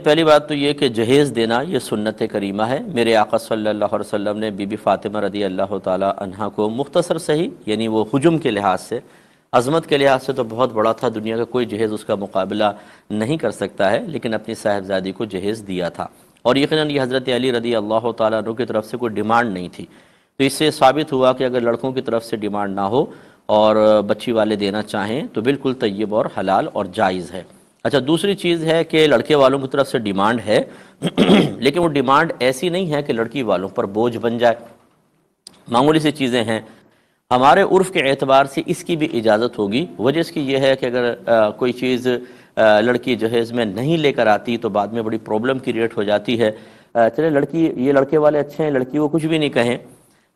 तो पहली बात तो ये कि जहेज़ देना ये सुन्नत करीमा है मेरे आका सल्लल्लाहु अलैहि वसल्लम ने बीबी फ़ातिमा रदी अल्लाह तह को मुख्तसर सही यानी वो हजम के लिहाज से अजमत के लिहाज से तो बहुत बड़ा था दुनिया का कोई जहेज़ उसका मुकाबला नहीं कर सकता है लेकिन अपनी साहिबजादी को जहेज़ दिया था और यकीन ये हज़रत अली रदी अल्लाह तु की तरफ से कोई डिमांड नहीं थी तो इससे साबित हुआ कि अगर लड़कों की तरफ से डिमांड ना हो और बच्ची वाले देना चाहें तो बिल्कुल तय्यब और हलाल और जायज़ है अच्छा दूसरी चीज़ है कि लड़के वालों की तरफ से डिमांड है लेकिन वो डिमांड ऐसी नहीं है कि लड़की वालों पर बोझ बन जाए मामूली सी चीज़ें हैं हमारे उर्फ के एतबार से इसकी भी इजाज़त होगी वजह इसकी यह है कि अगर आ, कोई चीज़ आ, लड़की जहेज़ में नहीं लेकर आती तो बाद में बड़ी प्रॉब्लम क्रिएट हो जाती है चले लड़की ये लड़के वाले अच्छे हैं लड़की को कुछ भी नहीं कहें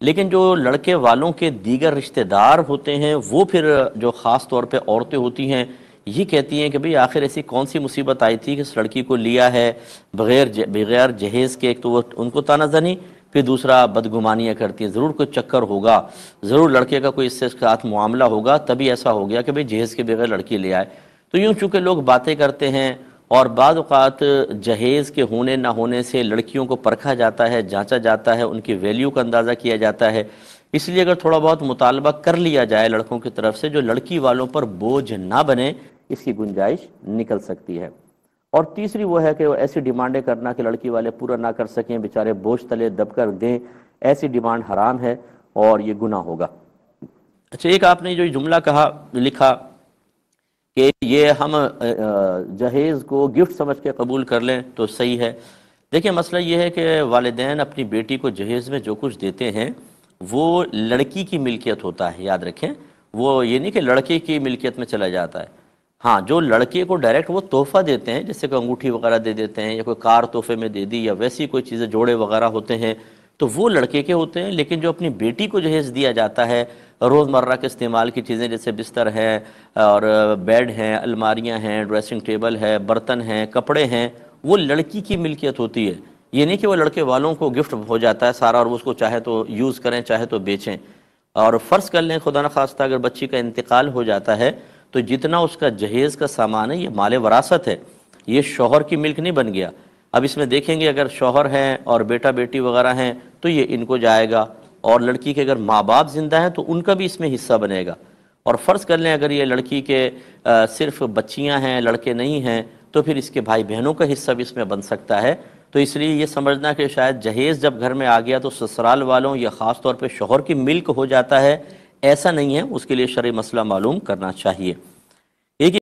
लेकिन जो लड़के वालों के दीगर रिश्तेदार होते हैं वो फिर जो ख़ास तौर पर औरतें होती हैं ये कहती हैं कि भाई आखिर ऐसी कौन सी मुसीबत आई थी कि इस लड़की को लिया है बगैर बगैर जहेज़ के एक तो वो उनको ताना जानी फिर दूसरा बदगुमानियाँ करती हैं ज़रूर कोई चक्कर होगा ज़रूर लड़के का कोई इससे साथ मामला होगा तभी ऐसा हो गया कि भाई जहेज़ के बगैर लड़की ले आए तो यूँ चूँकि लोग बातें करते हैं और बाद जहेज़ के होने ना होने से लड़कियों को परखा जाता है जाँचा जाता है उनकी वैल्यू का अंदाज़ा किया जाता है इसलिए अगर थोड़ा बहुत मुतालबा कर लिया जाए लड़कों की तरफ से जो लड़की वालों पर बोझ ना बने इसकी गुंजाइश निकल सकती है और तीसरी वो है कि वो ऐसी डिमांडें करना कि लड़की वाले पूरा ना कर सकें बेचारे बोझ तले दबकर दें ऐसी डिमांड हराम है और ये गुना होगा अच्छा एक आपने जो जुमला कहा लिखा कि ये हम जहेज़ को गिफ्ट समझ के कबूल कर लें तो सही है देखिए मसला ये है कि वालदेन अपनी बेटी को जहेज़ में जो कुछ देते हैं वो लड़की की मिल्कियत होता है याद रखें वो ये नहीं कि लड़के की मिल्कियत में चला जाता है हाँ जो लड़के को डायरेक्ट वो तोहफा देते हैं जैसे कोई अंगूठी वगैरह दे देते हैं या कोई कार तोहफे में दे दी या वैसी कोई चीज़ें जोड़े वगैरह होते हैं तो वो लड़के के होते हैं लेकिन जो अपनी बेटी को जहेज दिया जाता है रोज़मर्रा के इस्तेमाल की चीज़ें जैसे बिस्तर है और बेड हैं अलमारियाँ हैं ड्रेसिंग टेबल है बर्तन हैं कपड़े हैं वो लड़की की मिल्कियत होती है ये नहीं कि वो लड़के वालों को गिफ्ट हो जाता है सारा और उसको चाहे तो यूज़ करें चाहे तो बेचें और फ़र्ज़ कर लें खुदा न खास्ता अगर बच्ची का इंतकाल हो जाता है तो जितना उसका जहेज़ का सामान है ये माल वरासत है ये शोहर की मिल्क नहीं बन गया अब इसमें देखेंगे अगर शोहर हैं और बेटा बेटी वगैरह हैं तो ये इनको जाएगा और लड़की के अगर माँ बाप जिंदा हैं तो उनका भी इसमें हिस्सा बनेगा और फ़र्ज़ कर लें अगर ये लड़की के आ, सिर्फ बच्चियाँ हैं लड़के नहीं हैं तो फिर इसके भाई बहनों का हिस्सा भी इसमें बन सकता है तो इसलिए ये समझना कि शायद जहेज़ जब घर में आ गया तो ससुराल वालों या ख़ास तौर पर शोहर की मिल्क हो जाता है ऐसा नहीं है उसके लिए शर मसला मालूम करना चाहिए